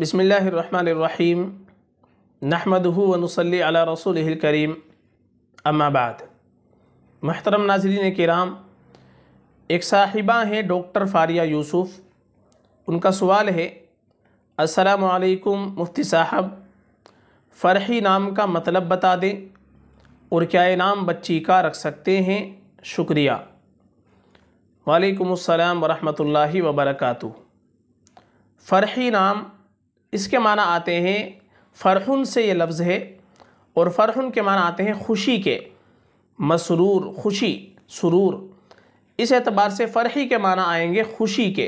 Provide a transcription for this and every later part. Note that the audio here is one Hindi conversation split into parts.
बसमीम नहमदूनसल रसूल करीम अम्माबाद महतरम नाजरीन कराम एक साहिबा हैं डॉक्टर फारिया यूसुफ़ उनका सवाल है असलकुम मुफ्ती साहब फ़रही नाम का मतलब बता दें और क्या नाम बच्ची का रख सकते हैं शुक्रिया वालेकुम अस्सलाम वरहमतुल्लाहि वबरकातु फ़रही नाम इसके माना आते हैं फ़रहन से ये लफ्ज़ है और फ़रहन के माना आते हैं खुशी के मसरूर खुशी सुरूर इस एतबार से फ़रही के माना आएंगे खुशी के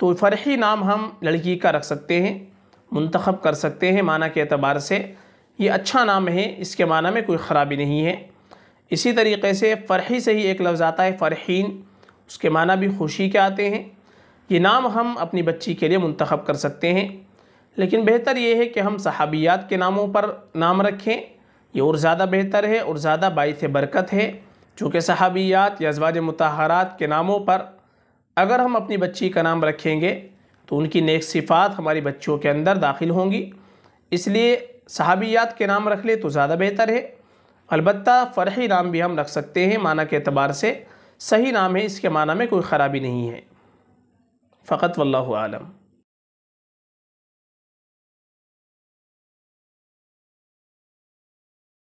तो फ़रही नाम हम लड़की का रख सकते हैं मंतखब कर सकते हैं माना के अतबार से ये अच्छा नाम है इसके माना में कोई ख़राबी नहीं है इसी तरीके से फ़रही से ही एक लफ्ज़ आता है फ़रहीन उसके माना भी खुशी के आते हैं ये नाम हम अपनी बच्ची के लिए मंतखब कर सकते हैं लेकिन बेहतर ये है कि हम सहाबियात के नामों पर नाम रखें ये और ज़्यादा बेहतर है और ज़्यादा बायस बरकत है चूँकि सहाबियात या अजवाज मतहारात के नामों पर अगर हम अपनी बच्ची का नाम रखेंगे तो उनकी नेक सिफ़ात हमारी बच्चियों के अंदर दाखिल होंगी इसलिए सहाबियात के नाम रख ले तो ज़्यादा बेहतर है अलबत् फ़रही नाम भी हम रख सकते हैं माना के अतबार से सही नाम है इसके माना में कोई ख़राबी नहीं है फ़कत वल्लम